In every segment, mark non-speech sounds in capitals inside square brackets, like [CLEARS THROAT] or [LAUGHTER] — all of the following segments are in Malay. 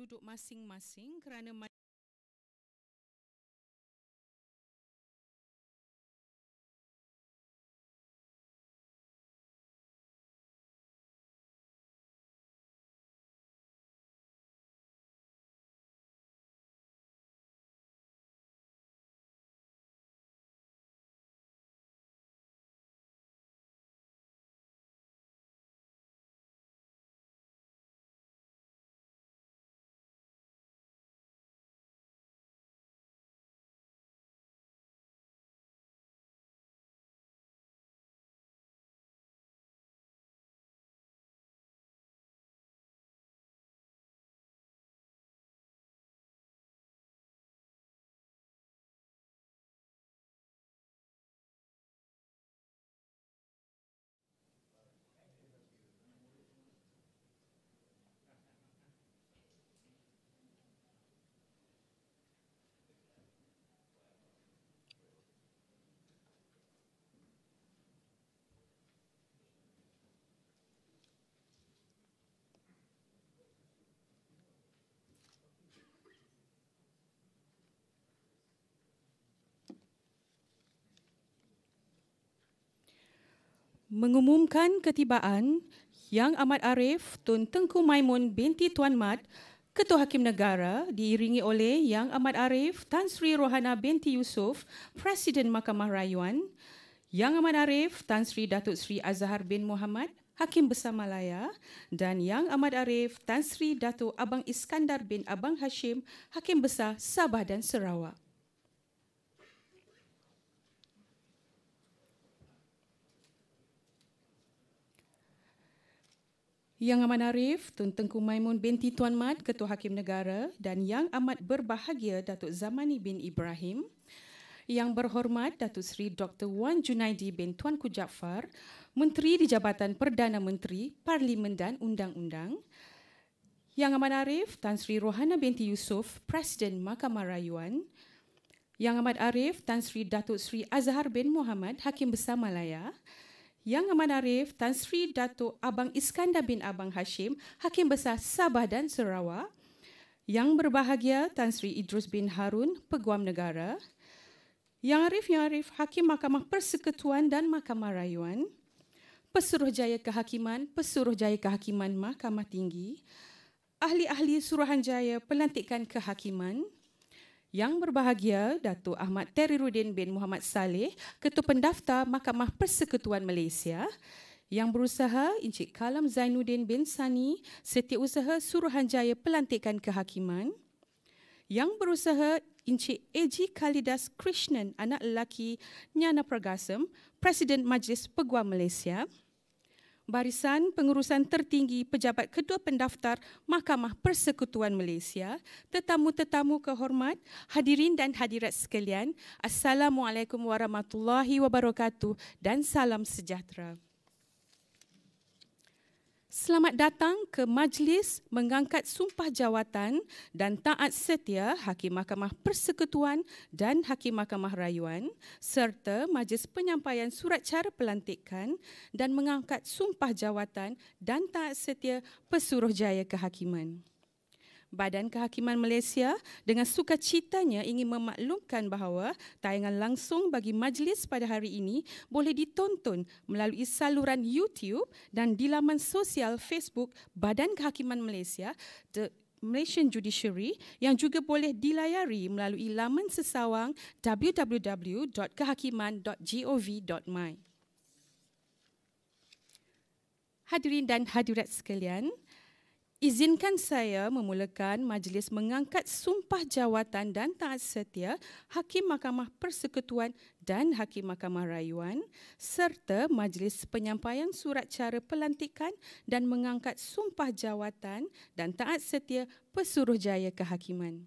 duduk masing-masing kerana mengumumkan ketibaan Yang Amat Arif Tun Tengku Maimun binti Tuan Mat, Ketua Hakim Negara diiringi oleh Yang Amat Arif Tan Sri Rohana binti Yusof, Presiden Mahkamah Rayuan, Yang Amat Arif Tan Sri Datuk Sri Azhar bin Muhammad, Hakim Besar Malaya dan Yang Amat Arif Tan Sri Datuk Abang Iskandar bin Abang Hashim, Hakim Besar Sabah dan Sarawak. Yang Amat Arif, Tun Tengku Maimun binti Tuan Mat, Ketua Hakim Negara dan Yang Amat Berbahagia, Datuk Zamani bin Ibrahim. Yang Berhormat, Datuk Seri Dr. Wan Junaidi bin Tuanku Jaafar, Menteri di Jabatan Perdana Menteri, Parlimen dan Undang-Undang. Yang Amat Arif, Tan Sri Rohana binti Yusuf, Presiden Mahkamah Rayuan. Yang Amat Arif, Tan Sri Datuk Sri Azhar bin Muhammad, Hakim Besar Malaya. Yang Amat Arif, yang Aman Arif, Tan Sri Dato Abang Iskandar bin Abang Hashim, Hakim Besar Sabah dan Sarawak. Yang Berbahagia, Tan Sri Idrus bin Harun, Peguam Negara. Yang Arif, Yang Arif, Hakim Mahkamah Persekutuan dan Mahkamah Rayuan. Pesuruhjaya Kehakiman, Pesuruhjaya Kehakiman Mahkamah Tinggi. Ahli-ahli Suruhanjaya Pelantikan Kehakiman. Yang berbahagia Datuk Ahmad Terirudin bin Muhammad Saleh, Ketua Pendaftar Mahkamah Persekutuan Malaysia. Yang berusaha Encik Kalam Zainuddin bin Sani, Setiausaha Suruhanjaya Pelantikan Kehakiman. Yang berusaha Encik Eji Kalidas Krishnan, anak lelaki Nyana Pragasem, Presiden Majlis Peguam Malaysia. Malaysia. Barisan Pengurusan Tertinggi Pejabat Kedua Pendaftar Mahkamah Persekutuan Malaysia, tetamu-tetamu kehormat, hadirin dan hadirat sekalian, Assalamualaikum warahmatullahi wabarakatuh dan salam sejahtera. Selamat datang ke majlis mengangkat sumpah jawatan dan taat setia Hakim Mahkamah Persekutuan dan Hakim Mahkamah Rayuan serta majlis penyampaian surat cara pelantikan dan mengangkat sumpah jawatan dan taat setia Pesuruhjaya Kehakiman. Badan Kehakiman Malaysia dengan sukacitanya ingin memaklumkan bahawa tayangan langsung bagi majlis pada hari ini boleh ditonton melalui saluran YouTube dan di laman sosial Facebook Badan Kehakiman Malaysia The Malaysian Judiciary yang juga boleh dilayari melalui laman sesawang www.kehakiman.gov.my. Hadirin dan hadirat sekalian, Izinkan saya memulakan majlis mengangkat sumpah jawatan dan taat setia Hakim Mahkamah Persekutuan dan Hakim Mahkamah Rayuan serta majlis penyampaian surat cara pelantikan dan mengangkat sumpah jawatan dan taat setia Pesuruhjaya Kehakiman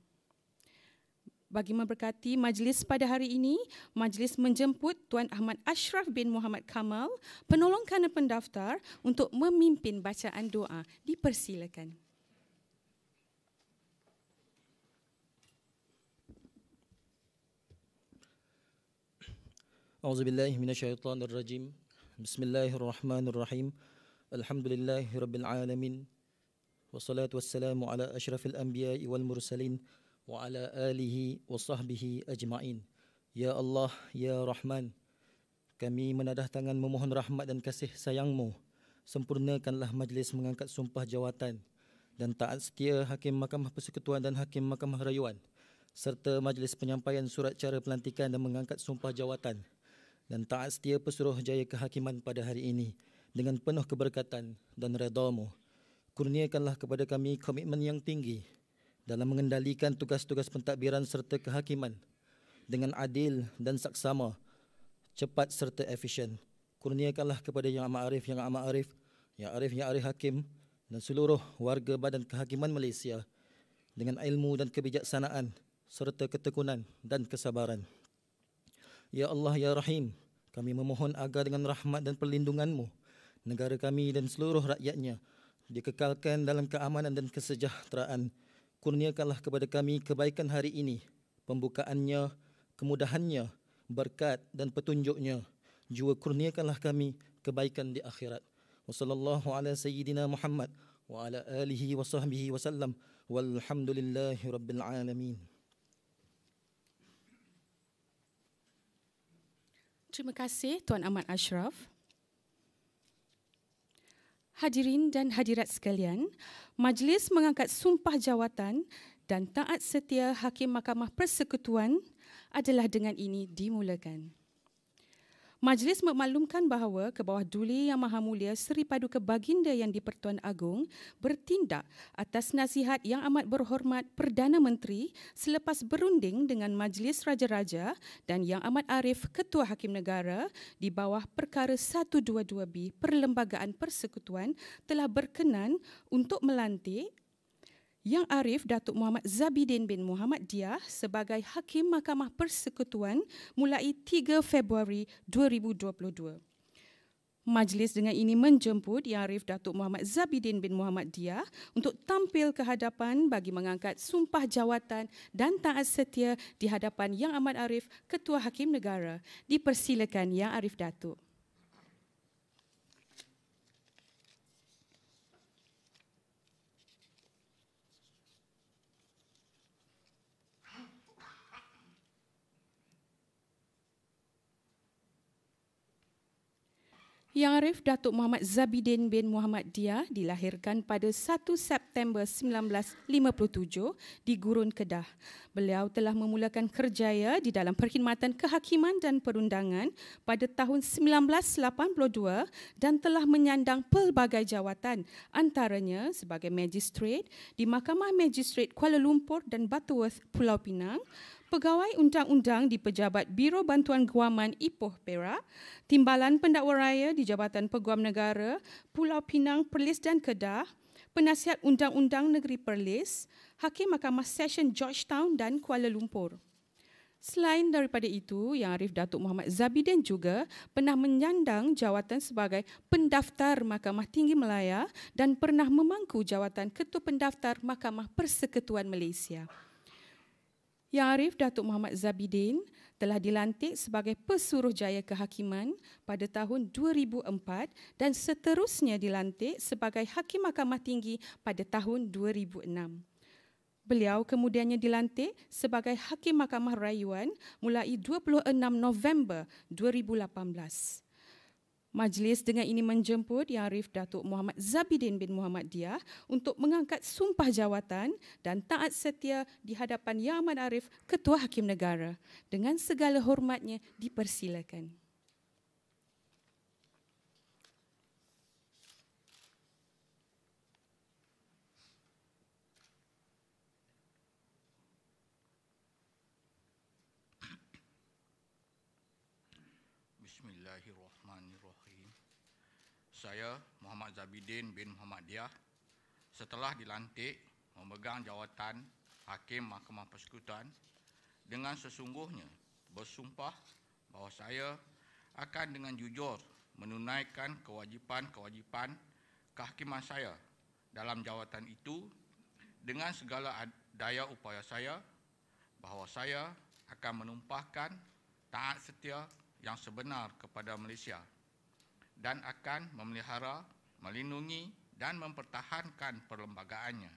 bagi memberkati majlis pada hari ini, majlis menjemput Tuan Ahmad Ashraf bin Muhammad Kamal, penolong kanan pendaftar untuk memimpin bacaan doa. Dipersilakan. أعوذ بالله من الشيطان الرجيم بسم الله الرحمن الرحيم الحمد لله رب العالمين wa ala alihi wa sahbihi ajma'in. Ya Allah, Ya Rahman, kami menadah tangan memohon rahmat dan kasih sayangmu. Sempurnakanlah majlis mengangkat sumpah jawatan dan taat setia Hakim Mahkamah Persekutuan dan Hakim Mahkamah Rayuan serta majlis penyampaian surat cara pelantikan dan mengangkat sumpah jawatan dan taat setia pesuruh jaya kehakiman pada hari ini dengan penuh keberkatan dan redamu. Kurniakanlah kepada kami komitmen yang tinggi dalam mengendalikan tugas-tugas pentadbiran serta kehakiman dengan adil dan saksama, cepat serta efisien. Kurniakanlah kepada Yang Amat Arif, Yang Amat Arif, Yang Arif, Yang Arif Hakim dan seluruh warga badan kehakiman Malaysia dengan ilmu dan kebijaksanaan serta ketekunan dan kesabaran. Ya Allah, Ya Rahim, kami memohon agar dengan rahmat dan perlindunganmu, negara kami dan seluruh rakyatnya dikekalkan dalam keamanan dan kesejahteraan kurniakanlah kepada kami kebaikan hari ini, pembukaannya, kemudahannya, berkat dan petunjuknya. Juga kurniakanlah kami kebaikan di akhirat. Wassallallahu ala sayyidina Muhammad wa ala alihi wa sahbihi wa sallam. Walhamdulillahi rabbil alamin. Terima kasih Tuan Ahmad Ashraf. Hadirin dan hadirat sekalian, majlis mengangkat sumpah jawatan dan taat setia Hakim Mahkamah Persekutuan adalah dengan ini dimulakan. Majlis memaklumkan bahawa ke bawah duli yang maha mulia Seri Paduka Baginda yang di-Pertuan Agong bertindak atas nasihat yang amat berhormat Perdana Menteri selepas berunding dengan Majlis Raja-Raja dan yang amat arif Ketua Hakim Negara di bawah perkara 122B Perlembagaan Persekutuan telah berkenan untuk melantik yang Arif Datuk Muhammad Zabidin bin Muhammad Dia sebagai Hakim Mahkamah Persekutuan mulai 3 Februari 2022. Majlis dengan ini menjemput Yang Arif Datuk Muhammad Zabidin bin Muhammad Dia untuk tampil ke hadapan bagi mengangkat sumpah jawatan dan taat setia di hadapan Yang Amat Arif Ketua Hakim Negara. Dipersilakan Yang Arif Datuk. Yang Arif Datuk Muhammad Zabidin bin Muhammad Dia dilahirkan pada 1 September 1957 di Gurun Kedah. Beliau telah memulakan kerjaya di dalam perkhidmatan kehakiman dan perundangan pada tahun 1982 dan telah menyandang pelbagai jawatan antaranya sebagai magistrate di Mahkamah Magistrate Kuala Lumpur dan Butterworth Pulau Pinang, pegawai undang-undang di Pejabat Biro Bantuan Guaman Ipoh Perak, Timbalan Pendakwa Raya di Jabatan Peguam Negara, Pulau Pinang, Perlis dan Kedah, Penasihat Undang-Undang Negeri Perlis, Hakim Mahkamah Session Georgetown dan Kuala Lumpur. Selain daripada itu, Yang Arif Datuk Muhammad Zabidin juga pernah menyandang jawatan sebagai pendaftar Mahkamah Tinggi Melaya dan pernah memangku jawatan Ketua Pendaftar Mahkamah Persekutuan Malaysia. Yang Arif Datuk Muhammad Zabidin telah dilantik sebagai pesuruh jaya kehakiman pada tahun 2004 dan seterusnya dilantik sebagai Hakim Mahkamah Tinggi pada tahun 2006. Beliau kemudiannya dilantik sebagai Hakim Mahkamah Rayuan mulai 26 November 2018. Majlis dengan ini menjemput Yarif Datuk Muhammad Zabidin bin Muhammad Diah untuk mengangkat sumpah jawatan dan taat setia di hadapan Yaman Arif, Ketua Hakim Negara. Dengan segala hormatnya, dipersilakan. saya Muhammad Zabidin bin Muhammad Diah setelah dilantik memegang jawatan Hakim Mahkamah Persekutuan dengan sesungguhnya bersumpah bahawa saya akan dengan jujur menunaikan kewajipan-kewajipan kehakiman saya dalam jawatan itu dengan segala daya upaya saya bahawa saya akan menumpahkan taat setia yang sebenar kepada Malaysia dan akan memelihara, melindungi dan mempertahankan perlembagaannya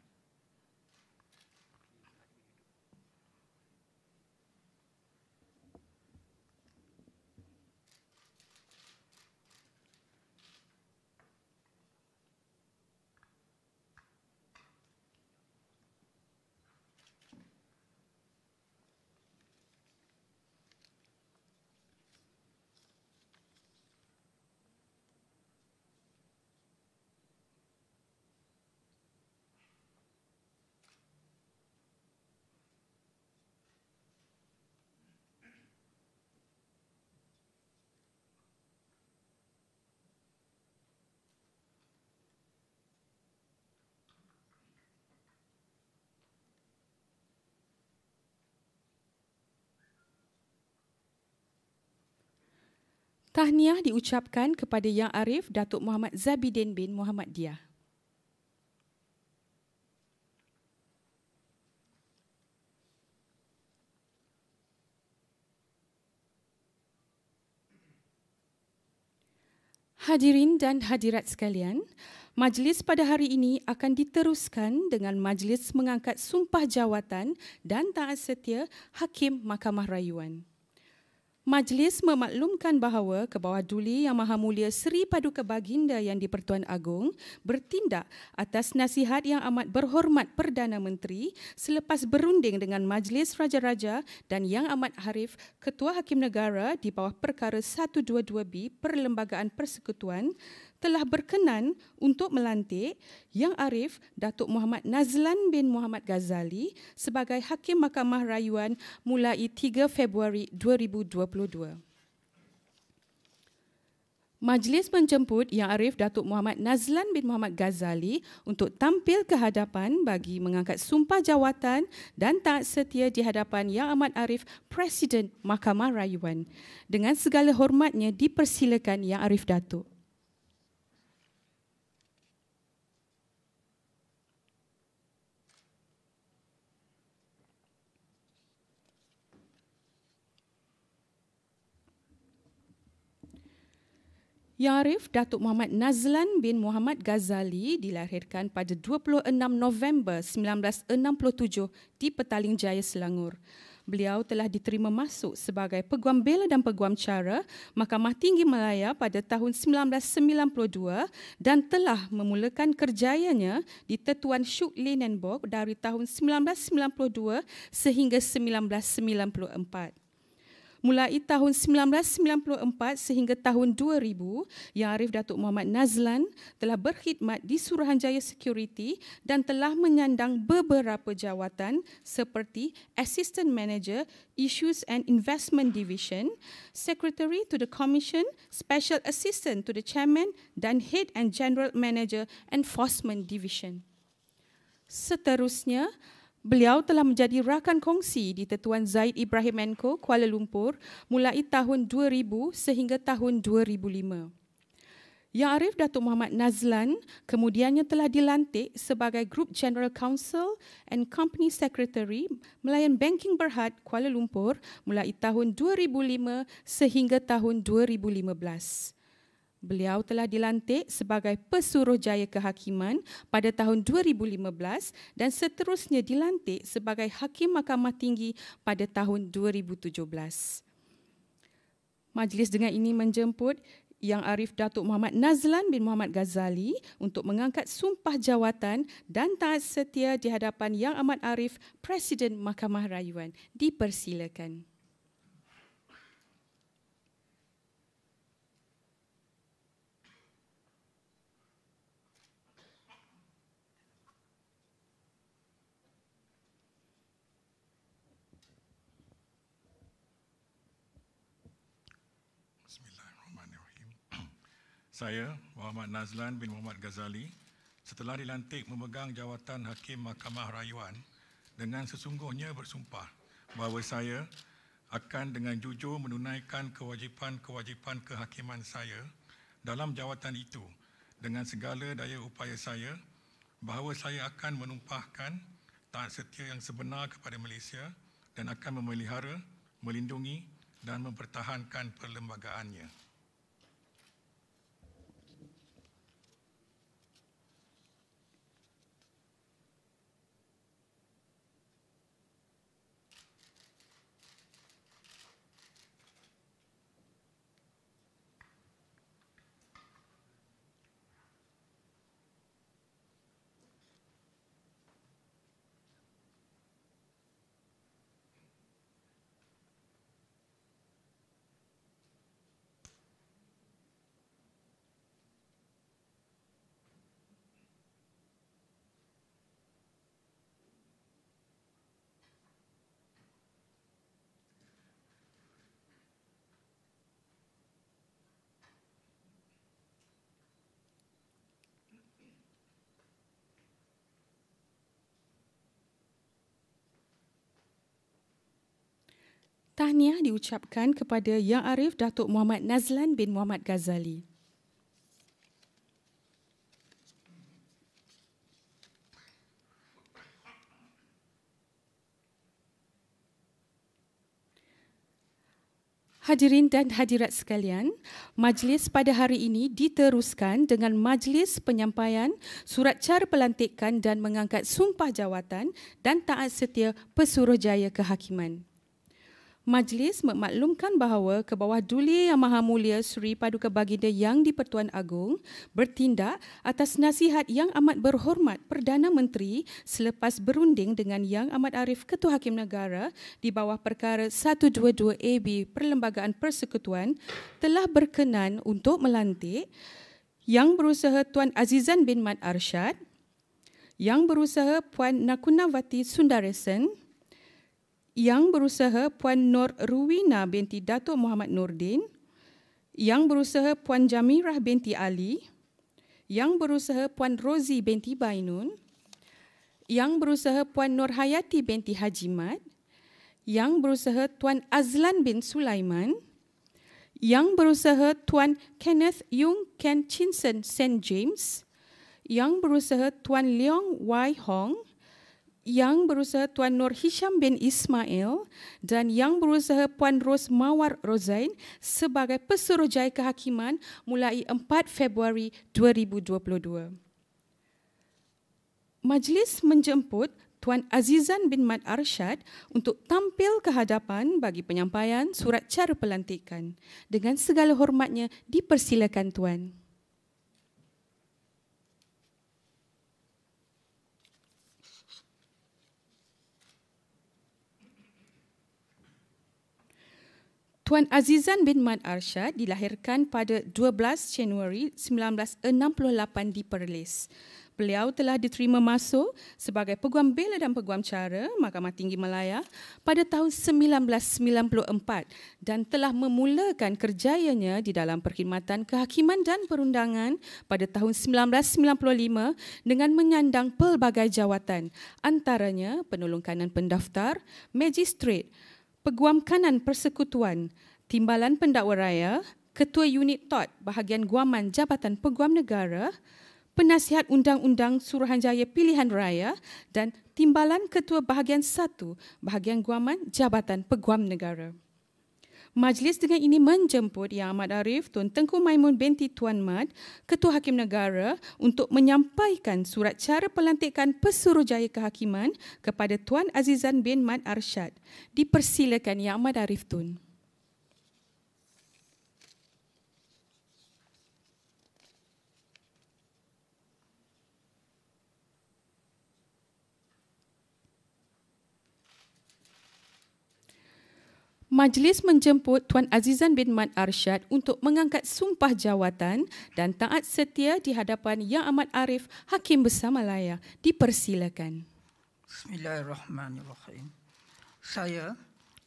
Tahniah diucapkan kepada Yang Arif Datuk Muhammad Zabidin bin Muhammad Dia. Hadirin dan hadirat sekalian, majlis pada hari ini akan diteruskan dengan majlis mengangkat sumpah jawatan dan taat setia Hakim Mahkamah Rayuan. Majlis memaklumkan bahawa kebawah duli Yang Maha Mulia Seri Paduka Baginda Yang di-Pertuan Agong bertindak atas nasihat yang amat berhormat Perdana Menteri selepas berunding dengan Majlis Raja-Raja dan Yang Amat Harif Ketua Hakim Negara di bawah perkara 122B Perlembagaan Persekutuan telah berkenan untuk melantik Yang Arif Datuk Muhammad Nazlan bin Muhammad Ghazali sebagai Hakim Mahkamah Rayuan mulai 3 Februari 2022. Majlis menjemput Yang Arif Datuk Muhammad Nazlan bin Muhammad Ghazali untuk tampil ke hadapan bagi mengangkat sumpah jawatan dan taat setia di hadapan Yang Amat Arif Presiden Mahkamah Rayuan. Dengan segala hormatnya dipersilakan Yang Arif Datuk. Yarif ya Datuk Muhammad Nazlan bin Muhammad Ghazali dilahirkan pada 26 November 1967 di Petaling Jaya Selangor. Beliau telah diterima masuk sebagai peguam bela dan peguam cara Mahkamah Tinggi Malaya pada tahun 1992 dan telah memulakan kerjayanya di Tetuan Syuk Linenborg dari tahun 1992 sehingga 1994 mulai tahun 1994 sehingga tahun 2000 yang Arif Datuk Muhammad Nazlan telah berkhidmat di Suruhanjaya Security dan telah menyandang beberapa jawatan seperti Assistant Manager Issues and Investment Division, Secretary to the Commission, Special Assistant to the Chairman dan Head and General Manager Enforcement Division. Seterusnya, Beliau telah menjadi rakan kongsi di Tetuan Zaid Ibrahim Enko, Kuala Lumpur mulai tahun 2000 sehingga tahun 2005. Yang Arif Datuk Muhammad Nazlan kemudiannya telah dilantik sebagai Group General Counsel and Company Secretary Melayan Banking Berhad, Kuala Lumpur mulai tahun 2005 sehingga tahun 2015. Beliau telah dilantik sebagai pesuruh jaya kehakiman pada tahun 2015 dan seterusnya dilantik sebagai hakim mahkamah tinggi pada tahun 2017. Majlis dengan ini menjemput Yang Arif Datuk Muhammad Nazlan bin Muhammad Ghazali untuk mengangkat sumpah jawatan dan taat setia di hadapan Yang Amat Arif Presiden Mahkamah Rayuan. Dipersilakan. Dipersilakan. Saya, Muhammad Nazlan bin Muhammad Ghazali, setelah dilantik memegang jawatan Hakim Mahkamah Rayuan dengan sesungguhnya bersumpah bahawa saya akan dengan jujur menunaikan kewajipan-kewajipan kehakiman saya dalam jawatan itu dengan segala daya upaya saya bahawa saya akan menumpahkan taat setia yang sebenar kepada Malaysia dan akan memelihara, melindungi dan mempertahankan perlembagaannya. Tahniah diucapkan kepada Yang Arif Datuk Muhammad Nazlan bin Muhammad Ghazali. Hadirin dan hadirat sekalian, majlis pada hari ini diteruskan dengan majlis penyampaian surat cara pelantikan dan mengangkat sumpah jawatan dan taat setia pesuruhjaya kehakiman. Majlis memaklumkan bahawa kebawah duli Yang Maha Mulia Seri Paduka Baginda Yang di-Pertuan Agong bertindak atas nasihat yang amat berhormat Perdana Menteri selepas berunding dengan Yang Amat Arif Ketua Hakim Negara di bawah perkara 122AB Perlembagaan Persekutuan telah berkenan untuk melantik Yang Berusaha Tuan Azizan bin Mat Arshad, Yang Berusaha Puan Nakunawati Sundaresan, yang berusaha Puan Nur Ruwina binti Datuk Muhammad Nordin, yang berusaha Puan Jamirah binti Ali, yang berusaha Puan Rozi binti Bainun, yang berusaha Puan Nur Hayati binti Haji Mat, yang berusaha Tuan Azlan bin Sulaiman, yang berusaha Tuan Kenneth Yung Ken Chinsen St. James, yang berusaha Tuan Leong Wai Hong, yang berusaha Tuan Nur Hisham bin Ismail dan yang berusaha Puan Ros Mawar Rozain sebagai pesuruhjaya kehakiman mulai 4 Februari 2022. Majlis menjemput Tuan Azizan bin Mat Arshad untuk tampil ke hadapan bagi penyampaian surat cara pelantikan. Dengan segala hormatnya, dipersilakan Tuan. Tuan. Tuan Azizan bin Mat Arshad dilahirkan pada 12 Januari 1968 di Perlis. Beliau telah diterima masuk sebagai peguam bela dan peguam cara Mahkamah Tinggi Malaya pada tahun 1994 dan telah memulakan kerjayanya di dalam perkhidmatan kehakiman dan perundangan pada tahun 1995 dengan menyandang pelbagai jawatan antaranya penolong kanan pendaftar, magistrate, Peguam Kanan Persekutuan, Timbalan Pendakwa Raya, Ketua Unit TOT Bahagian Guaman Jabatan Peguam Negara, Penasihat Undang-Undang Suruhanjaya Pilihan Raya dan Timbalan Ketua Bahagian 1 Bahagian Guaman Jabatan Peguam Negara. Majlis dengan ini menjemput Yang Amat Arif Tun Tengku Maimun binti Tuan Mat, Ketua Hakim Negara untuk menyampaikan surat cara pelantikan Pesuruhjaya Kehakiman kepada Tuan Azizan bin Mat Arshad. Dipersilakan Yang Amat Arif Tun. Majlis menjemput Tuan Azizan bin Mat Arshad untuk mengangkat sumpah jawatan dan taat setia di hadapan Yang Amat Arif Hakim Besar Malaya. Dipersilakan. Bismillahirrahmanirrahim. Saya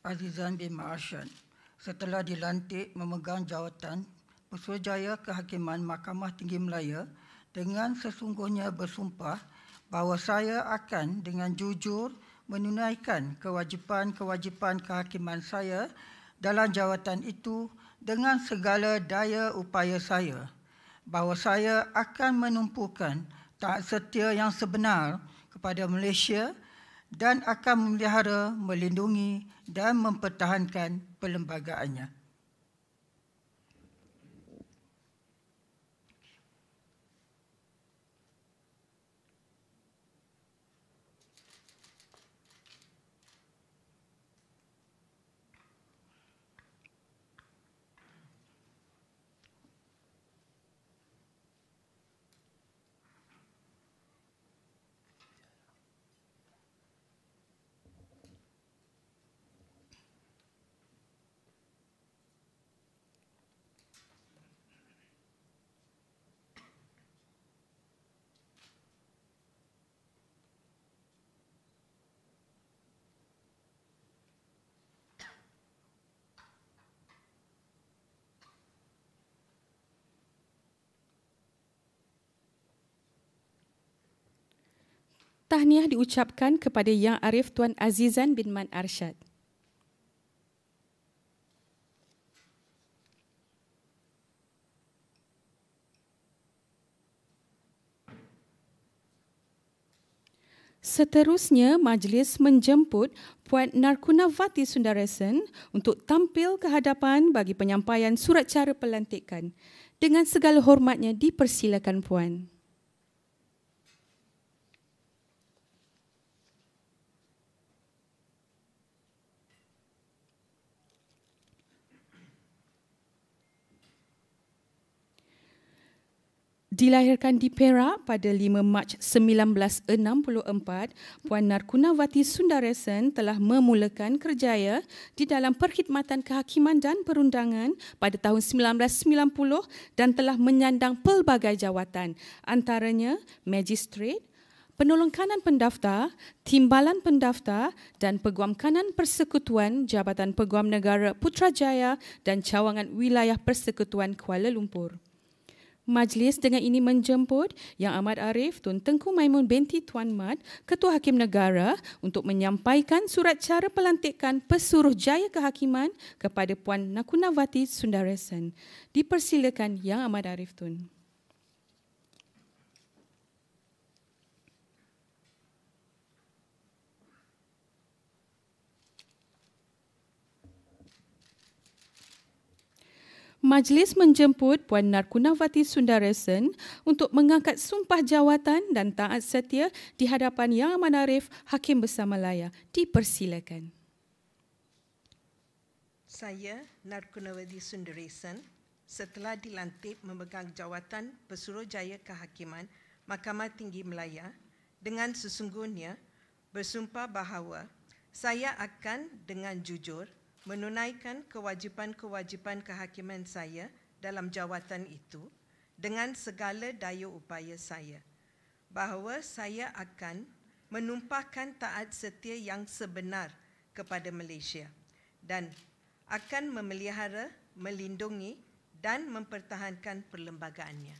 Azizan bin Mat Arshad setelah dilantik memegang jawatan Pesuajaya Kehakiman Mahkamah Tinggi Melaya dengan sesungguhnya bersumpah bahawa saya akan dengan jujur menunaikan kewajipan-kewajipan kehakiman saya dalam jawatan itu dengan segala daya upaya saya bahawa saya akan menumpukan taat setia yang sebenar kepada Malaysia dan akan memelihara, melindungi dan mempertahankan perlembagaannya. Tahniah diucapkan kepada Yang Arif Tuan Azizan bin Man Arshad. Seterusnya, majlis menjemput Puan Narkunavati Sundaresan untuk tampil ke hadapan bagi penyampaian surat cara pelantikan. Dengan segala hormatnya, dipersilakan Puan. Dilahirkan di Perak pada 5 Mac 1964, Puan Narkunawati Sundaresan telah memulakan kerjaya di dalam perkhidmatan kehakiman dan perundangan pada tahun 1990 dan telah menyandang pelbagai jawatan antaranya Magistrate, Penolong Kanan Pendaftar, Timbalan Pendaftar dan Peguam Kanan Persekutuan Jabatan Peguam Negara Putrajaya dan Cawangan Wilayah Persekutuan Kuala Lumpur. Majlis dengan ini menjemput Yang Amat Arif Tun Tengku Maimun binti Tuan Mat, Ketua Hakim Negara untuk menyampaikan surat cara pelantikan Pesuruh Jaya Kehakiman kepada Puan Nakunawati Sundaresan. Dipersilakan Yang Amat Arif Tun. Majlis menjemput Puan Narkunavati Sundaresan untuk mengangkat sumpah jawatan dan taat setia di hadapan Yang Manarif Hakim Besar Malaya. Dipersilakan. Saya Narkunavati Sundaresan setelah dilantik memegang jawatan Pesuruhjaya Kehakiman Mahkamah Tinggi Melaya dengan sesungguhnya bersumpah bahawa saya akan dengan jujur menunaikan kewajipan-kewajipan kehakiman saya dalam jawatan itu dengan segala daya upaya saya bahawa saya akan menumpahkan taat setia yang sebenar kepada Malaysia dan akan memelihara, melindungi dan mempertahankan perlembagaannya.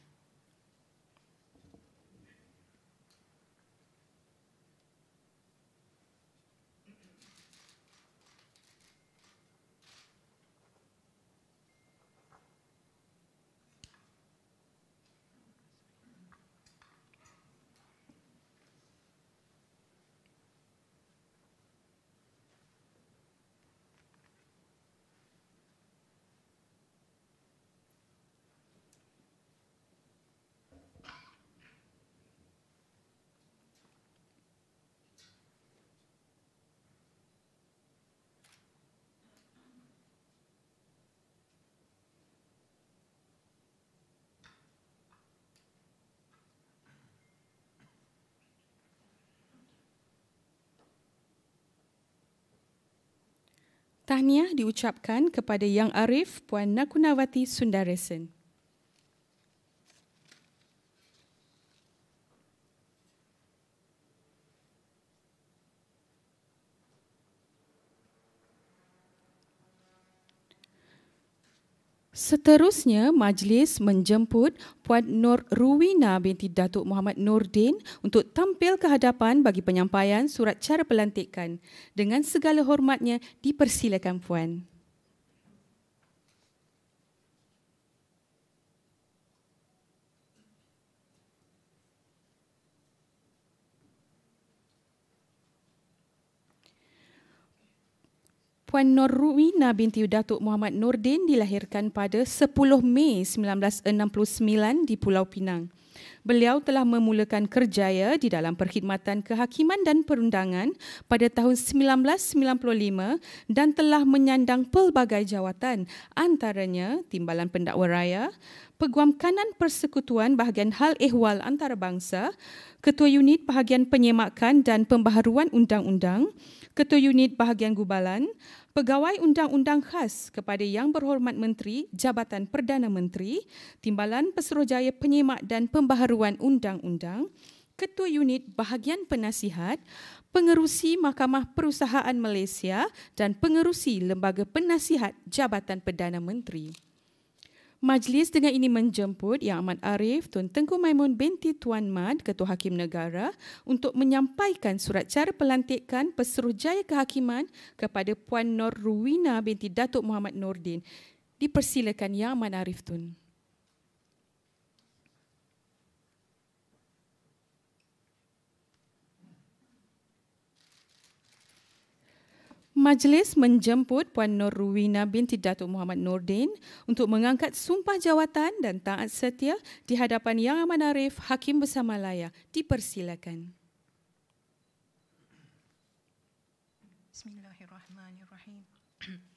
Tahniah diucapkan kepada Yang Arif Puan Nakunawati Sundaresan. Seterusnya, majlis menjemput Puan Nur Ruwina binti Datuk Muhammad Nordin untuk tampil ke hadapan bagi penyampaian surat cara pelantikan. Dengan segala hormatnya, dipersilakan Puan. Puan Norwina binti Datuk Muhammad Nordin dilahirkan pada 10 Mei 1969 di Pulau Pinang. Beliau telah memulakan kerjaya di dalam perkhidmatan kehakiman dan perundangan pada tahun 1995 dan telah menyandang pelbagai jawatan antaranya Timbalan Pendakwa Raya, Peguam Kanan Persekutuan Bahagian Hal Ehwal Antarabangsa, Ketua Unit Bahagian Penyemakan dan Pembaharuan Undang-Undang, Ketua Unit Bahagian Gubalan, Pegawai Undang-Undang Khas kepada Yang Berhormat Menteri Jabatan Perdana Menteri, Timbalan Pesuruhjaya Penyemak dan Pembaharuan Undang-Undang, Ketua Unit Bahagian Penasihat, Pengerusi Mahkamah Perusahaan Malaysia dan Pengerusi Lembaga Penasihat Jabatan Perdana Menteri. Majlis dengan ini menjemput Yang Amat Arif Tun Tengku Maimun binti Tuan Mad Ketua Hakim Negara untuk menyampaikan surat cara pelantikan Pesuruhjaya Kehakiman kepada Puan Nur Ruwina binti Datuk Muhammad Nordin. Dipersilakan Yang Amat Arif Tun. Majlis menjemput Puan Nur Ruwina binti Datuk Muhammad Nordin untuk mengangkat sumpah jawatan dan taat setia di hadapan Yang Aman Arif, Hakim Besar Malaya. Dipersilakan. Bismillahirrahmanirrahim. [CLEARS THROAT]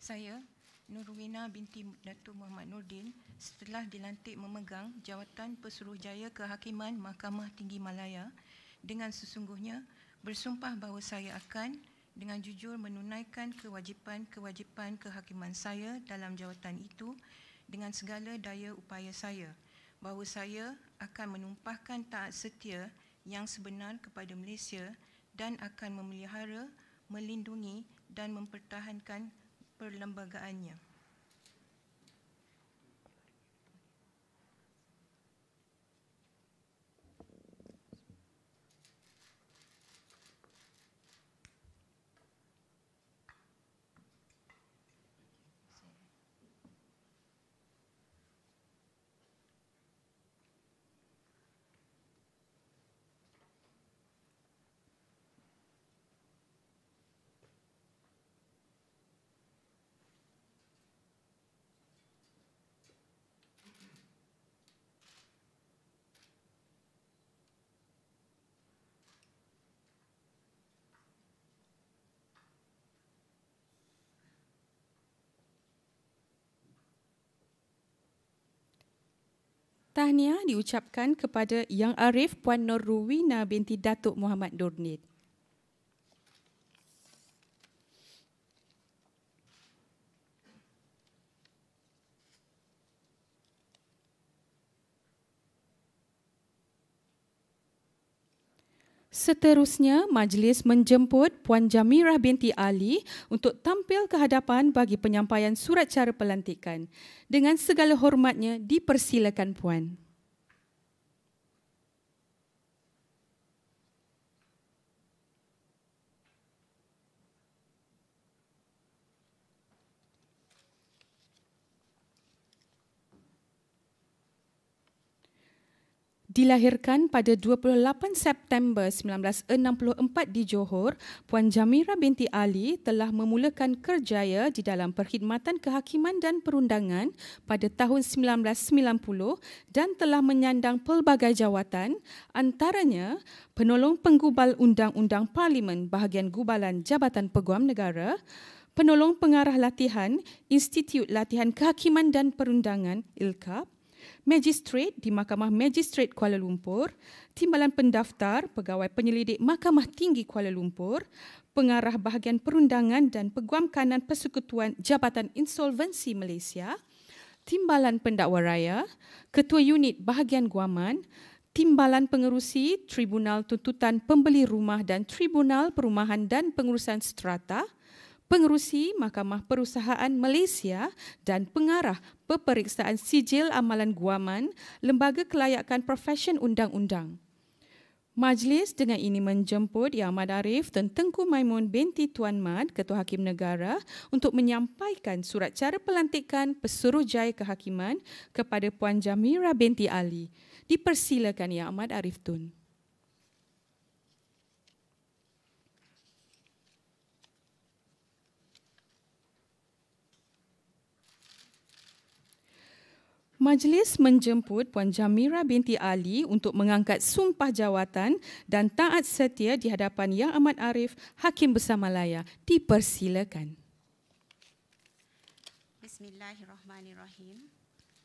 Saya, Nur Nurwina binti Datuk Muhammad Nordin, setelah dilantik memegang jawatan Pesuruhjaya Kehakiman Mahkamah Tinggi Malaya dengan sesungguhnya bersumpah bahawa saya akan dengan jujur menunaikan kewajipan-kewajipan kehakiman saya dalam jawatan itu dengan segala daya upaya saya bahawa saya akan menumpahkan taat setia yang sebenar kepada Malaysia dan akan memelihara, melindungi dan mempertahankan perlembagaannya. tahniah diucapkan kepada Yang Arif Puan Nur Ruwina binti Datuk Muhammad Dornit. Seterusnya, majlis menjemput Puan Jamirah binti Ali untuk tampil ke hadapan bagi penyampaian surat cara pelantikan. Dengan segala hormatnya, dipersilakan Puan. dilahirkan pada 28 September 1964 di Johor, Puan Jamira binti Ali telah memulakan kerjaya di dalam perkhidmatan kehakiman dan perundangan pada tahun 1990 dan telah menyandang pelbagai jawatan antaranya penolong penggubal undang-undang parlimen bahagian gubalan Jabatan Peguam Negara, penolong pengarah latihan Institut Latihan Kehakiman dan Perundangan ILKAP Magistrate di Mahkamah Magistrate Kuala Lumpur, Timbalan Pendaftar Pegawai Penyelidik Mahkamah Tinggi Kuala Lumpur, Pengarah Bahagian Perundangan dan Peguam Kanan Persekutuan Jabatan Insolvensi Malaysia, Timbalan Pendakwa Raya, Ketua Unit Bahagian Guaman, Timbalan Pengerusi Tribunal Tuntutan Pembeli Rumah dan Tribunal Perumahan dan Pengurusan Strata, Pengerusi Mahkamah Perusahaan Malaysia dan pengarah peperiksaan sijil amalan guaman Lembaga Kelayakan Profesion Undang-Undang. Majlis dengan ini menjemput Yamad Arif dan Tengku Maimun binti Tuan Mad, Ketua Hakim Negara untuk menyampaikan surat cara pelantikan pesuruh jaya kehakiman kepada Puan Jamira binti Ali. Dipersilakan Yamad Arif Tun. Majlis menjemput Puan Jamira binti Ali untuk mengangkat sumpah jawatan dan taat setia di hadapan Yang Amat Arif, Hakim Besar Malaya. Dipersilakan. Bismillahirrahmanirrahim.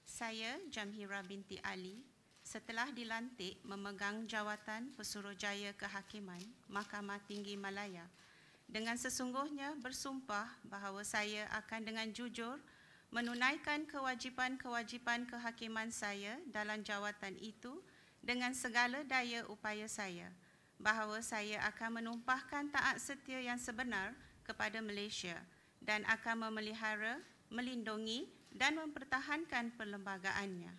Saya Jamira binti Ali setelah dilantik memegang jawatan Pesuruhjaya Kehakiman Mahkamah Tinggi Malaya dengan sesungguhnya bersumpah bahawa saya akan dengan jujur menunaikan kewajipan-kewajipan kehakiman saya dalam jawatan itu dengan segala daya upaya saya bahawa saya akan menumpahkan taat setia yang sebenar kepada Malaysia dan akan memelihara, melindungi dan mempertahankan perlembagaannya.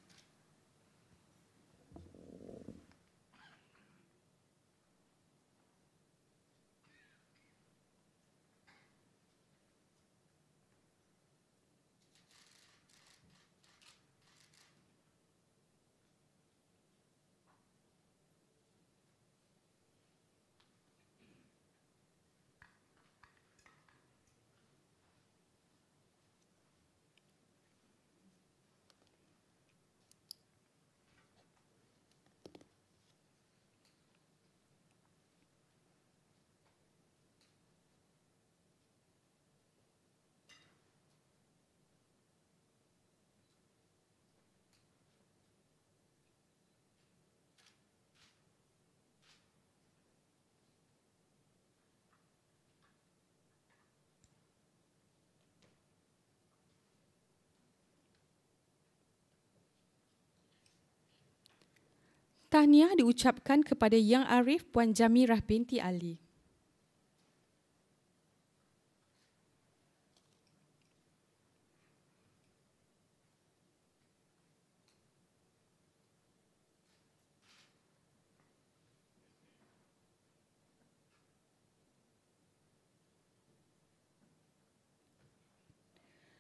Tahniah diucapkan kepada Yang Arif Puan Jamirah binti Ali.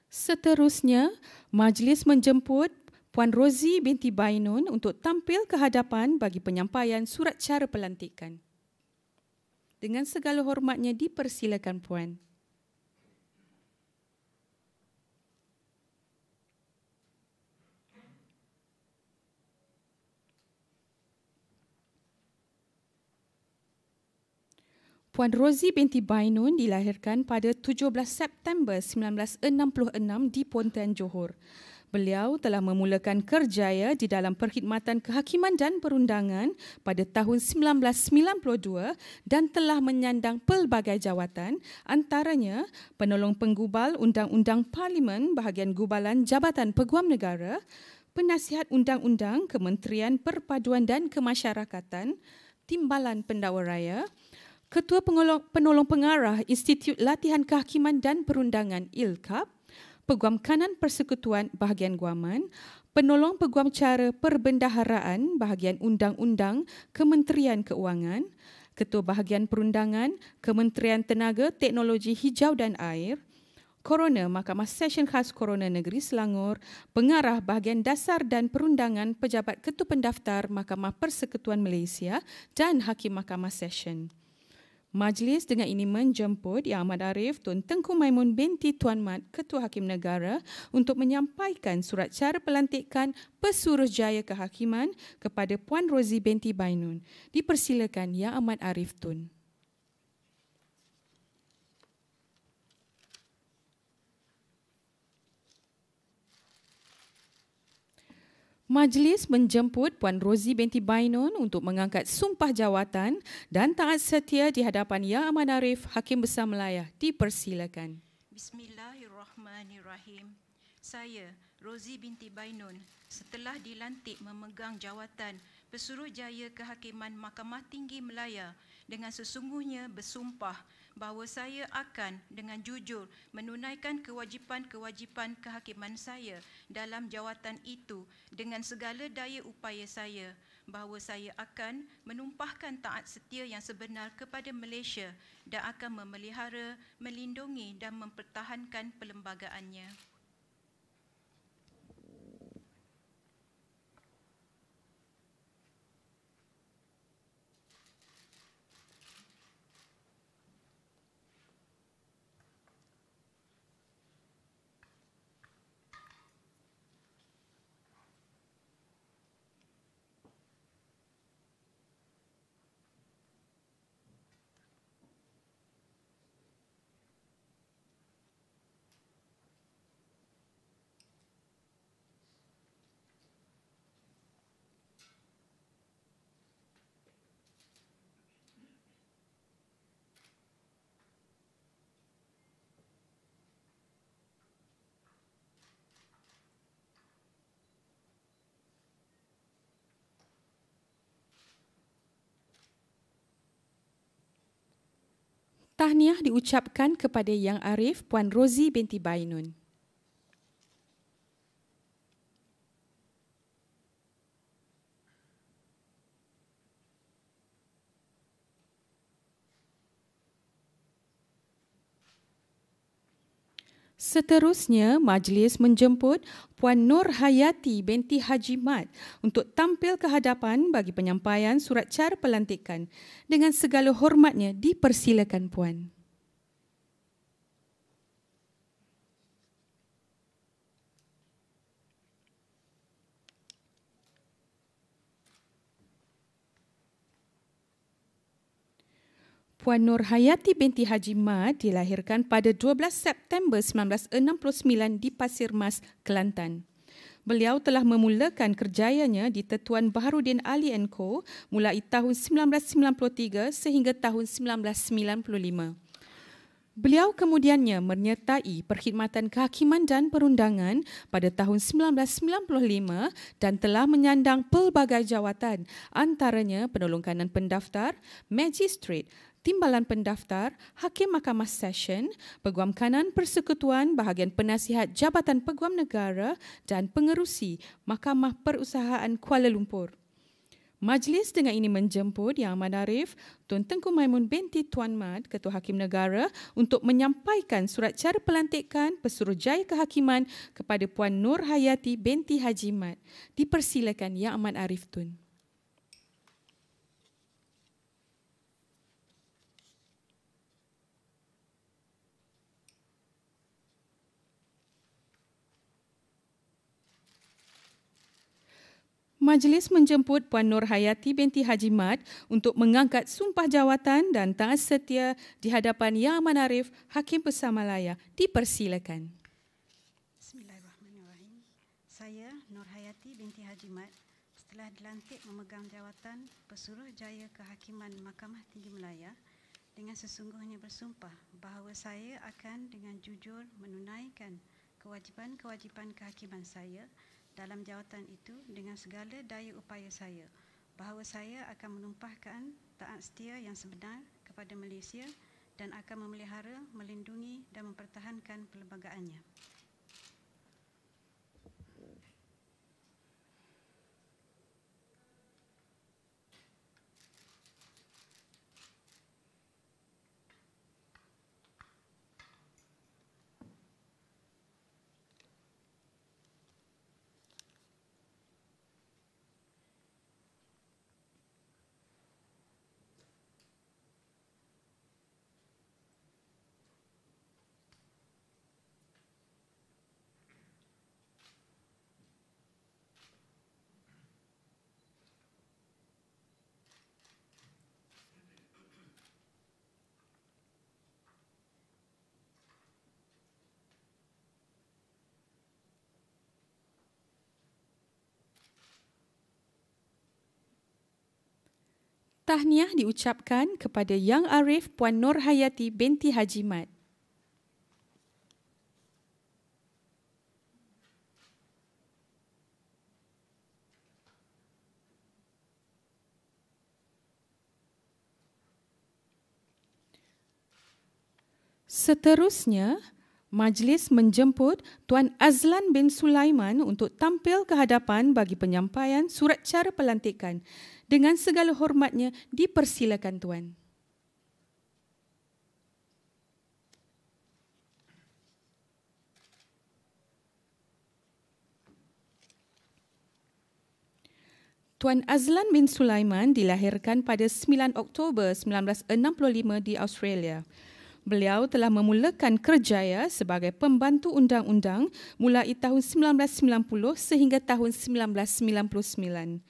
Seterusnya, majlis menjemput Puan Rosie binti Bainun untuk tampil ke hadapan bagi penyampaian surat cara pelantikan. Dengan segala hormatnya dipersilakan puan. Puan Rosie binti Bainun dilahirkan pada 17 September 1966 di Pontian Johor. Beliau telah memulakan kerjaya di dalam perkhidmatan kehakiman dan perundangan pada tahun 1992 dan telah menyandang pelbagai jawatan antaranya penolong penggubal Undang-Undang Parlimen bahagian gubalan Jabatan Peguam Negara, penasihat Undang-Undang Kementerian Perpaduan dan Kemasyarakatan, Timbalan Pendakwa Raya, Ketua Penolong Pengarah Institut Latihan Kehakiman dan Perundangan ILKAP, Peguam Kanan Persekutuan bahagian Guaman, Penolong Peguam Cara Perbendaharaan bahagian Undang-Undang Kementerian Keuangan, Ketua Bahagian Perundangan Kementerian Tenaga Teknologi Hijau dan Air, Korona Mahkamah Session Khas Korona Negeri Selangor, Pengarah Bahagian Dasar dan Perundangan Pejabat Ketua Pendaftar Mahkamah Persekutuan Malaysia dan Hakim Mahkamah Session. Majlis dengan ini menjemput Yang Amat Arif Tun Tengku Maimun binti Tuan Mat Ketua Hakim Negara untuk menyampaikan surat cara pelantikan Pesuruh Jaya Kehakiman kepada Puan Rozi binti Bainun. Dipersilakan Yang Amat Arif Tun. Majlis menjemput Puan Rozi binti Bainun untuk mengangkat sumpah jawatan dan taat setia di hadapan Yang Aman Arif, Hakim Besar Melaya. Dipersilakan. Bismillahirrahmanirrahim. Saya, Rozi binti Bainun, setelah dilantik memegang jawatan Pesuruhjaya Kehakiman Mahkamah Tinggi Melaya dengan sesungguhnya bersumpah bahawa saya akan dengan jujur menunaikan kewajipan-kewajipan kehakiman saya dalam jawatan itu dengan segala daya upaya saya bahawa saya akan menumpahkan taat setia yang sebenar kepada Malaysia dan akan memelihara, melindungi dan mempertahankan perlembagaannya. tahniah diucapkan kepada Yang Arif Puan Rozi binti Bainun. Seterusnya, majlis menjemput Puan Nur Hayati binti Haji Mat untuk tampil ke hadapan bagi penyampaian surat cara pelantikan. Dengan segala hormatnya, dipersilakan Puan. Puan Nur Hayati binti Haji Ma dilahirkan pada 12 September 1969 di Pasir Mas, Kelantan. Beliau telah memulakan kerjayanya di Tetuan Baharudin Ali Co mulai tahun 1993 sehingga tahun 1995. Beliau kemudiannya menyertai perkhidmatan kehakiman dan perundangan pada tahun 1995 dan telah menyandang pelbagai jawatan antaranya penolong kanan pendaftar, magistrate, Timbalan Pendaftar, Hakim Mahkamah Session, Peguam Kanan Persekutuan, Bahagian Penasihat Jabatan Peguam Negara dan Pengerusi Mahkamah Perusahaan Kuala Lumpur. Majlis dengan ini menjemput Yang Amat Arif, Tun Tengku Maimun Binti Tuan Mat, Ketua Hakim Negara untuk menyampaikan surat cara pelantikan Pesuruhjaya Kehakiman kepada Puan Nur Hayati Binti Haji Mat. Dipersilakan Yang Amat Arif Tun. Majlis menjemput Puan Nur Hayati binti Haji Mat untuk mengangkat sumpah jawatan dan taat setia di hadapan Yang Manarif Hakim Besar Malaya. Dipersilakan. Bismillahirrahmanirrahim. Saya Nur Hayati binti Haji Mat setelah dilantik memegang jawatan Pesuruh Jaya Kehakiman Mahkamah Tinggi Malaya dengan sesungguhnya bersumpah bahawa saya akan dengan jujur menunaikan kewajipan-kewajipan kehakiman saya dalam jawatan itu dengan segala daya upaya saya bahawa saya akan menumpahkan taat setia yang sebenar kepada Malaysia dan akan memelihara, melindungi dan mempertahankan perlembagaannya. Tahniah diucapkan kepada Yang Arif Puan Nur Hayati binti Haji Mat. Seterusnya, Majlis menjemput Tuan Azlan bin Sulaiman untuk tampil ke hadapan bagi penyampaian surat cara pelantikan. Dengan segala hormatnya, dipersilakan Tuan. Tuan Azlan bin Sulaiman dilahirkan pada 9 Oktober 1965 di Australia. Beliau telah memulakan kerjaya sebagai pembantu undang-undang mulai tahun 1990 sehingga tahun 1999.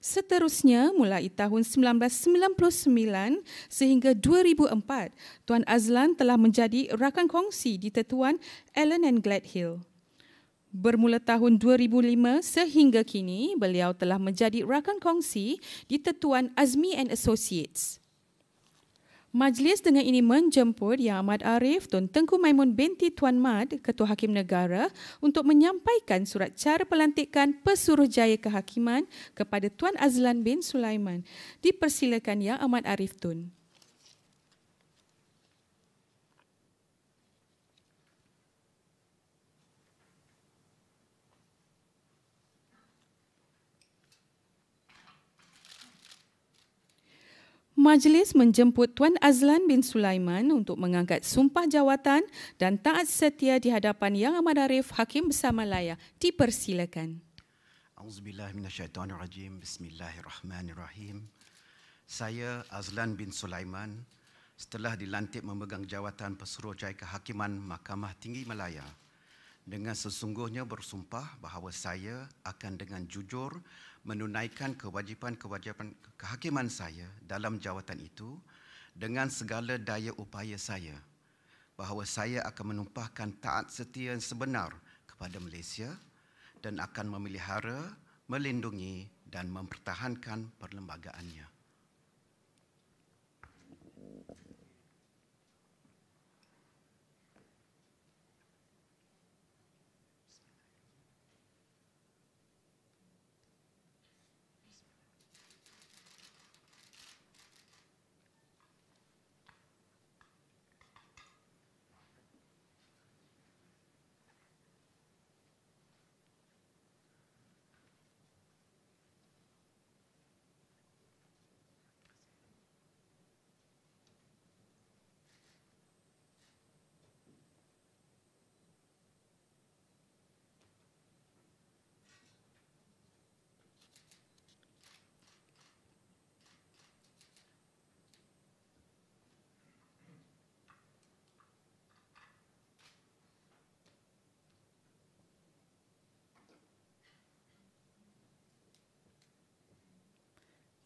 Seterusnya, mulai tahun 1999 sehingga 2004, Tuan Azlan telah menjadi rakan kongsi di tetuan Allen and Gladhill. Bermula tahun 2005 sehingga kini, beliau telah menjadi rakan kongsi di tetuan Azmi and Associates. Majlis dengan ini menjemput Yang Ahmad Arif Tun Tengku Maimun binti Tuan Mad, Ketua Hakim Negara untuk menyampaikan surat cara pelantikan Pesuruh Jaya Kehakiman kepada Tuan Azlan bin Sulaiman. Dipersilakan Yang Ahmad Arif Tun. Majlis menjemput Tuan Azlan bin Sulaiman untuk mengangkat sumpah jawatan dan taat setia di hadapan Yang Amat Arif Hakim Besar Laya. Dipersilakan. Auzubillahiminasyaitanirajim. Bismillahirrahmanirrahim. Saya Azlan bin Sulaiman setelah dilantik memegang jawatan Pesuruhjaya Kehakiman Mahkamah Tinggi Malaya dengan sesungguhnya bersumpah bahawa saya akan dengan jujur menunaikan kewajipan-kewajipan kehakiman saya dalam jawatan itu dengan segala daya upaya saya bahawa saya akan menumpahkan taat setia yang sebenar kepada Malaysia dan akan memelihara, melindungi dan mempertahankan perlembagaannya.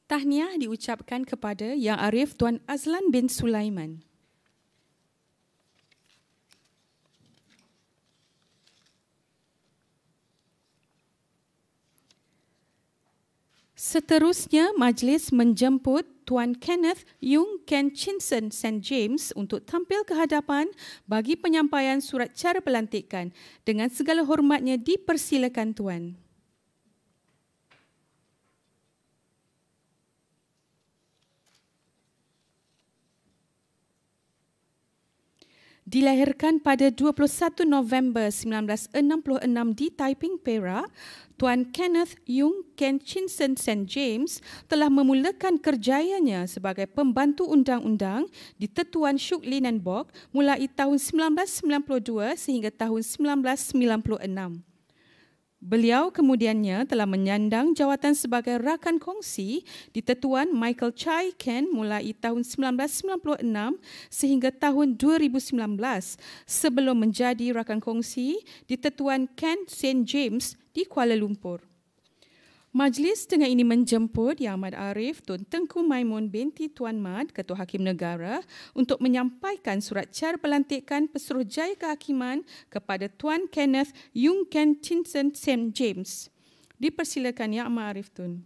Tahniah diucapkan kepada Yang Arif Tuan Azlan bin Sulaiman. Seterusnya, majlis menjemput Tuan Kenneth Yung Ken Chinson St. James untuk tampil ke hadapan bagi penyampaian surat cara pelantikan. Dengan segala hormatnya, dipersilakan Tuan. Tuan. Dilahirkan pada 21 November 1966 di Taiping, Perak, Tuan Kenneth Yung Kenchinson St. James telah memulakan kerjayanya sebagai pembantu undang-undang di Tetuan Shuk Linenbok mulai tahun 1992 sehingga tahun 1996. Beliau kemudiannya telah menyandang jawatan sebagai rakan kongsi di tetuan Michael Chai Ken mulai tahun 1996 sehingga tahun 2019 sebelum menjadi rakan kongsi di tetuan Ken St. James di Kuala Lumpur. Majlis dengan ini menjemput Yang Amat Arif Tun Tengku Maimun binti Tuan Mat, Ketua Hakim Negara untuk menyampaikan surat cara pelantikan Pesuruhjaya Kehakiman kepada Tuan Kenneth Yung Ken Tinson St. James. Dipersilakan Yang Amat Arif Tun.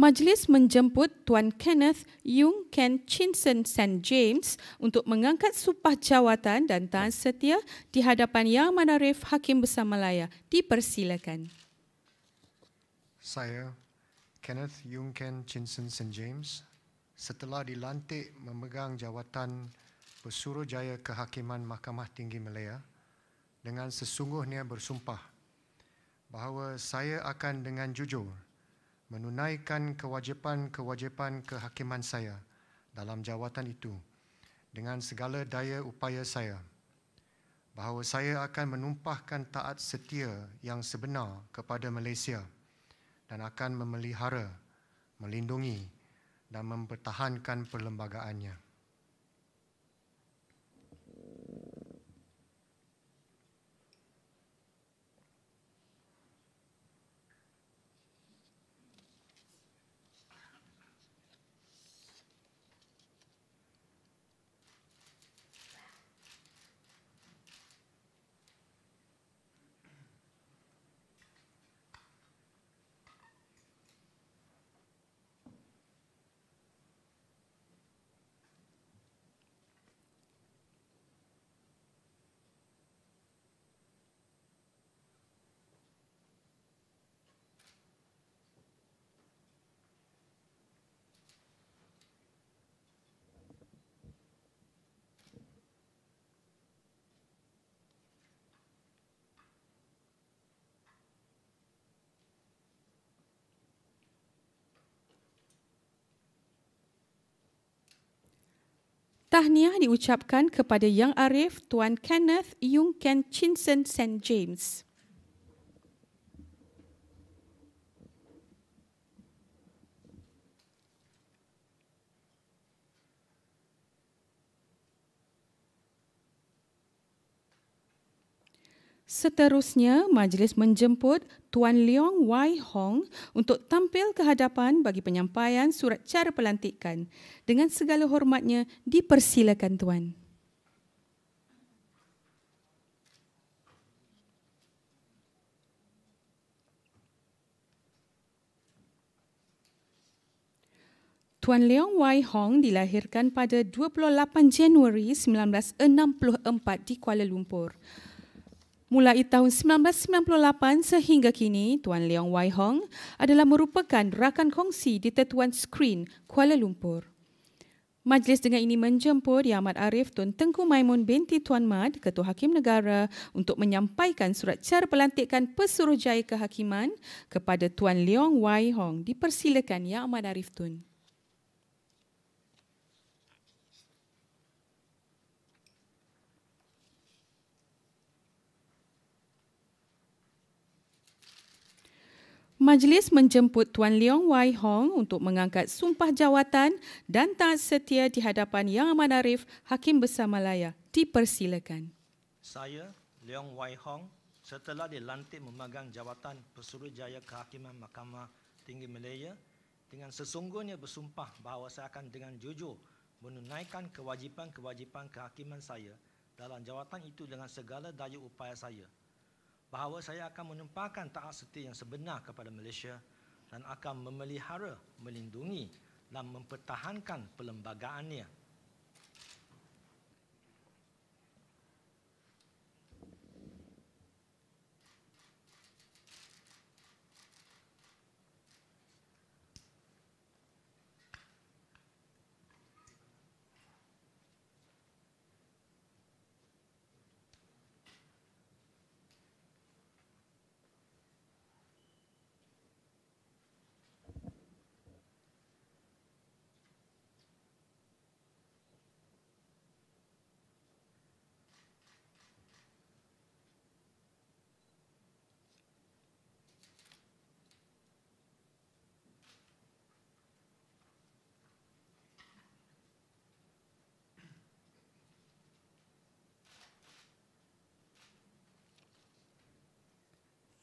Majlis menjemput Tuan Kenneth Yung Ken Chinson St. James untuk mengangkat sumpah jawatan dan tahan setia di hadapan Yang Manarif Hakim Besar Malaya. Dipersilakan. Saya, Kenneth Yung Ken Chinson St. James, setelah dilantik memegang jawatan Pesuruhjaya Kehakiman Mahkamah Tinggi Malaya dengan sesungguhnya bersumpah bahawa saya akan dengan jujur menunaikan kewajipan-kewajipan kehakiman saya dalam jawatan itu dengan segala daya upaya saya bahawa saya akan menumpahkan taat setia yang sebenar kepada Malaysia dan akan memelihara, melindungi dan mempertahankan perlembagaannya. Tahniah diucapkan kepada Yang Arif Tuan Kenneth Yung Ken Chinsen St. James. Seterusnya, majlis menjemput Tuan Leong Wai Hong untuk tampil ke hadapan bagi penyampaian surat cara pelantikan. Dengan segala hormatnya, dipersilakan Tuan. Tuan Leong Wai Hong dilahirkan pada 28 Januari 1964 di Kuala Lumpur. Mulai tahun 1998 sehingga kini, Tuan Leong Wai Hong adalah merupakan rakan kongsi di Tetuan Screen, Kuala Lumpur. Majlis dengan ini menjemput Yang Arif Tun Tengku Maimun binti Tuan Mad, Ketua Hakim Negara untuk menyampaikan surat cara pelantikan pesuruhjaya kehakiman kepada Tuan Leong Wai Hong. Dipersilakan Yang Arif Tun. Majlis menjemput Tuan Leong Wai Hong untuk mengangkat sumpah jawatan dan taat setia di hadapan Yang Amat Arif, Hakim Besar Malaya. Dipersilakan. Saya, Leong Wai Hong, setelah dilantik memegang jawatan Pesuruhjaya Kehakiman Mahkamah Tinggi Malaya, dengan sesungguhnya bersumpah bahawa saya akan dengan jujur menunaikan kewajipan-kewajipan kehakiman saya dalam jawatan itu dengan segala daya upaya saya bahawa saya akan menumpahkan taat setia yang sebenar kepada Malaysia dan akan memelihara, melindungi dan mempertahankan perlembagaannya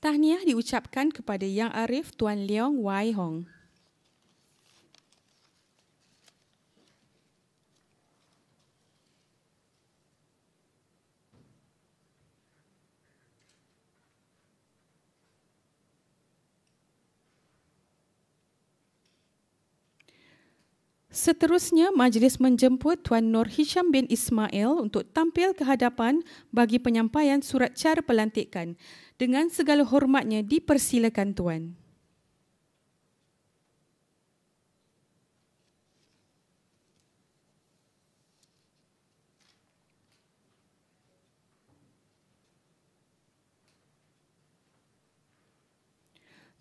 Tahniah diucapkan kepada Yang Arif Tuan Leong Wai Hong. Seterusnya, majlis menjemput Tuan Nur Hisham bin Ismail untuk tampil ke hadapan bagi penyampaian surat cara pelantikan dengan segala hormatnya dipersilakan tuan.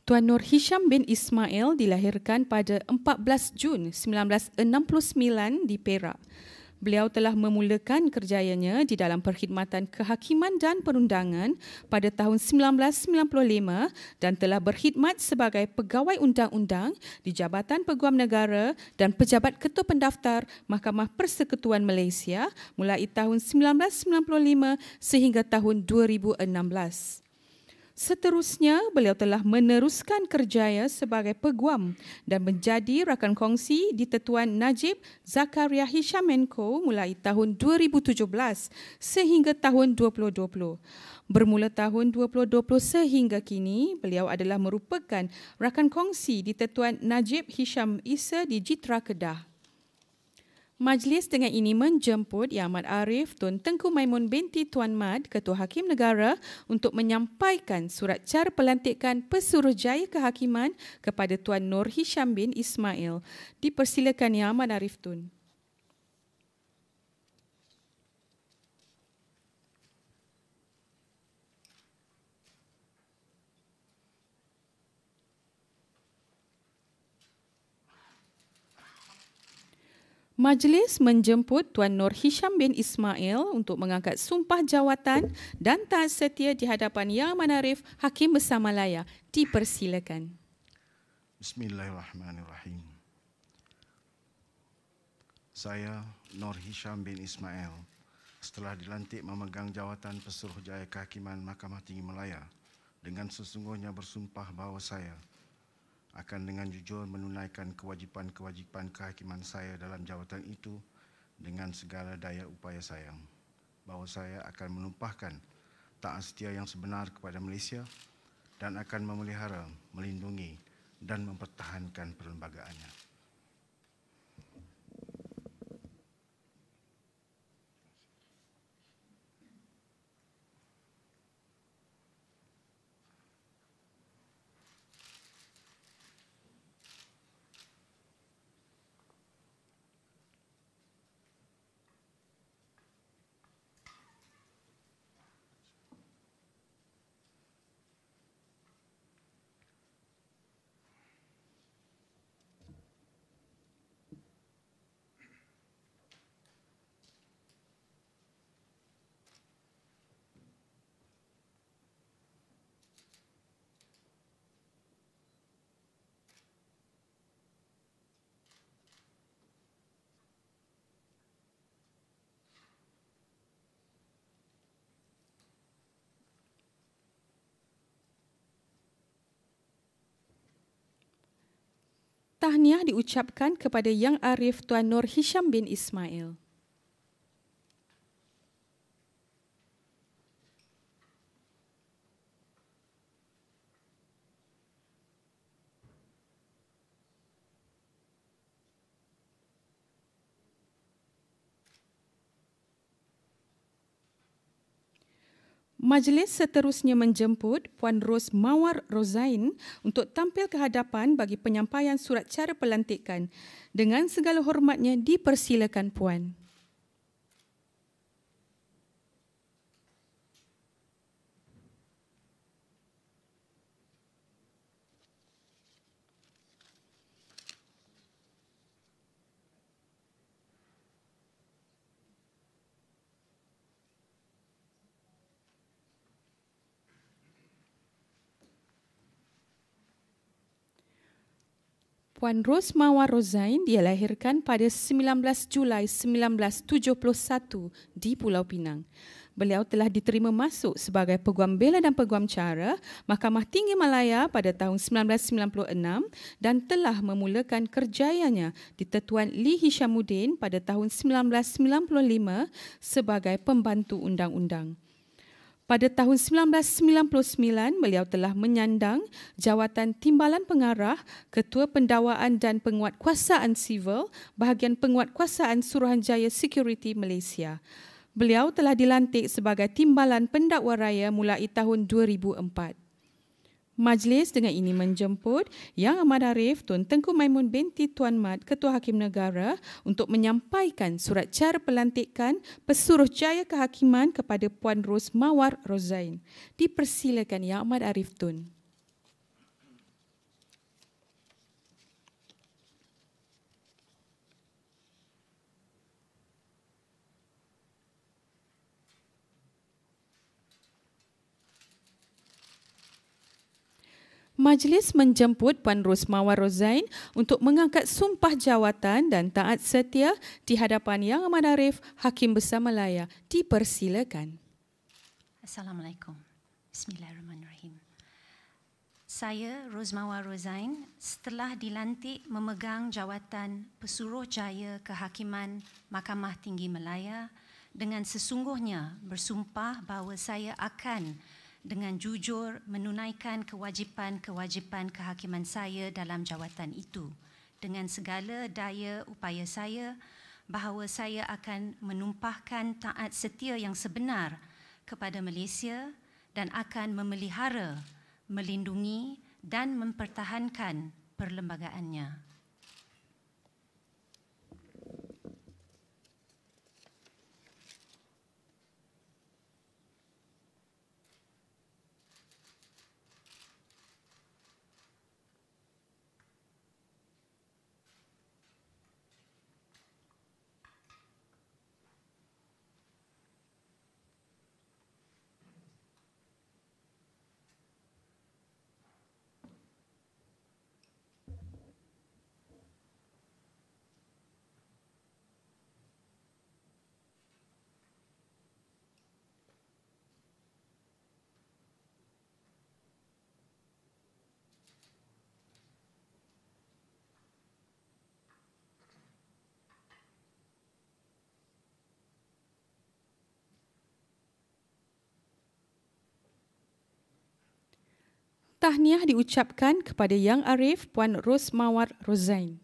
Tuan Nur Hisham bin Ismail dilahirkan pada 14 Jun 1969 di Perak. Beliau telah memulakan kerjayanya di dalam perkhidmatan kehakiman dan perundangan pada tahun 1995 dan telah berkhidmat sebagai pegawai undang-undang di Jabatan Peguam Negara dan Pejabat Ketua Pendaftar Mahkamah Persekutuan Malaysia mulai tahun 1995 sehingga tahun 2016. Seterusnya, beliau telah meneruskan kerjaya sebagai peguam dan menjadi rakan kongsi di Tetuan Najib Zakaria Hishamenko mulai tahun 2017 sehingga tahun 2020. Bermula tahun 2020 sehingga kini, beliau adalah merupakan rakan kongsi di Tetuan Najib Hisham Isa di Jitra Kedah. Majlis dengan ini menjemput Yamat Arif Tun Tengku Maimun binti Tuan Mad, Ketua Hakim Negara untuk menyampaikan surat car pelantikan Pesuruhjaya Kehakiman kepada Tuan Nur Hisham bin Ismail. Dipersilakan Yamat Arif Tun. Majlis menjemput Tuan Nur Hisham bin Ismail untuk mengangkat sumpah jawatan dan taat setia di hadapan Yang Manarif Hakim Besar Malaya. Dipersilakan. Bismillahirrahmanirrahim. Saya Nur Hisham bin Ismail setelah dilantik memegang jawatan Pesuruhjaya Kehakiman Mahkamah Tinggi Malaya dengan sesungguhnya bersumpah bahawa saya akan dengan jujur menunaikan kewajipan-kewajipan kehakiman saya dalam jawatan itu dengan segala daya upaya saya. Bahawa saya akan menumpahkan taat setia yang sebenar kepada Malaysia dan akan memelihara, melindungi dan mempertahankan perlembagaannya. tahniah diucapkan kepada Yang Arif Tuan Nur Hisham bin Ismail. Majlis seterusnya menjemput Puan Ros Mawar Rozain untuk tampil ke hadapan bagi penyampaian surat cara pelantikan. Dengan segala hormatnya, dipersilakan Puan. Puan Rosmawa Rozain lahirkan pada 19 Julai 1971 di Pulau Pinang. Beliau telah diterima masuk sebagai peguam bela dan peguam cara Mahkamah Tinggi Malaya pada tahun 1996 dan telah memulakan kerjayanya di Tetuan Li Hishamuddin pada tahun 1995 sebagai pembantu undang-undang. Pada tahun 1999, beliau telah menyandang jawatan Timbalan Pengarah, Ketua Pendawaan dan Penguatkuasaan Sivil, Bahagian Penguatkuasaan Suruhanjaya Security Malaysia. Beliau telah dilantik sebagai Timbalan Pendakwa Raya mulai tahun 2004. Majlis dengan ini menjemput Yang Amat Arif Tun Tengku Maimun binti Tuan Mat Ketua Hakim Negara untuk menyampaikan surat cara pelantikan Pesuruh Jaya Kehakiman kepada Puan Rosmawar Rozain. Dipersilakan Yang Amat Arif Tun. Majlis menjemput Puan Rosmawar Rozain untuk mengangkat sumpah jawatan dan taat setia di hadapan Yang Amat Arif, Hakim Besar Malaya. Dipersilakan. Assalamualaikum. Bismillahirrahmanirrahim. Saya Rosmawar Rozain setelah dilantik memegang jawatan Pesuruh Jaya Kehakiman Mahkamah Tinggi Malaya dengan sesungguhnya bersumpah bahawa saya akan dengan jujur menunaikan kewajipan-kewajipan kehakiman saya dalam jawatan itu dengan segala daya upaya saya bahawa saya akan menumpahkan taat setia yang sebenar kepada Malaysia dan akan memelihara, melindungi dan mempertahankan perlembagaannya. Tahniah diucapkan kepada Yang Arif Puan Rosmawar Rozain.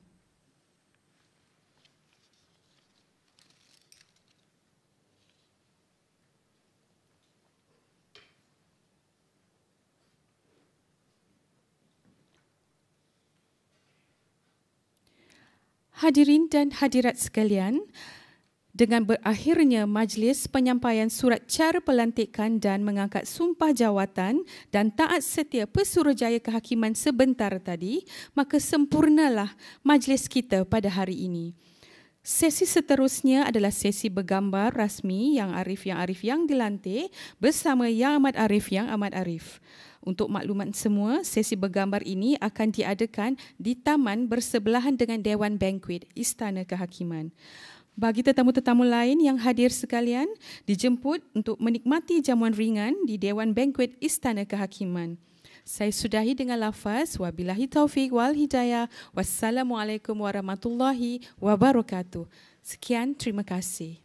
Hadirin dan hadirat sekalian, dengan berakhirnya majlis penyampaian surat cara pelantikan dan mengangkat sumpah jawatan dan taat setia pesuruhjaya kehakiman sebentar tadi, maka sempurnalah majlis kita pada hari ini. Sesi seterusnya adalah sesi bergambar rasmi yang Arif yang Arif yang dilantik bersama Yang Amat Arif yang Amat Arif. Untuk makluman semua, sesi bergambar ini akan diadakan di taman bersebelahan dengan Dewan Banquet Istana Kehakiman. Bagi tetamu-tetamu lain yang hadir sekalian, dijemput untuk menikmati jamuan ringan di Dewan Banquet Istana Kehakiman. Saya sudahi dengan lafaz wabillahi taufiq wal hidayah. Wassalamualaikum warahmatullahi wabarakatuh. Sekian, terima kasih.